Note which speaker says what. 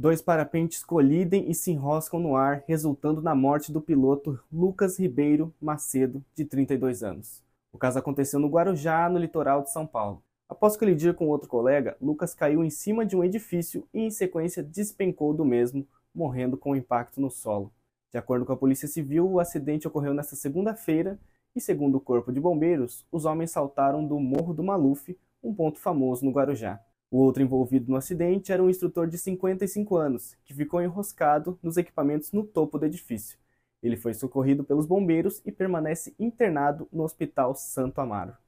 Speaker 1: Dois parapentes colidem e se enroscam no ar, resultando na morte do piloto Lucas Ribeiro Macedo, de 32 anos. O caso aconteceu no Guarujá, no litoral de São Paulo. Após colidir com outro colega, Lucas caiu em cima de um edifício e, em sequência, despencou do mesmo, morrendo com o um impacto no solo. De acordo com a Polícia Civil, o acidente ocorreu nesta segunda-feira e, segundo o Corpo de Bombeiros, os homens saltaram do Morro do Maluf, um ponto famoso no Guarujá. O outro envolvido no acidente era um instrutor de 55 anos, que ficou enroscado nos equipamentos no topo do edifício. Ele foi socorrido pelos bombeiros e permanece internado no Hospital Santo Amaro.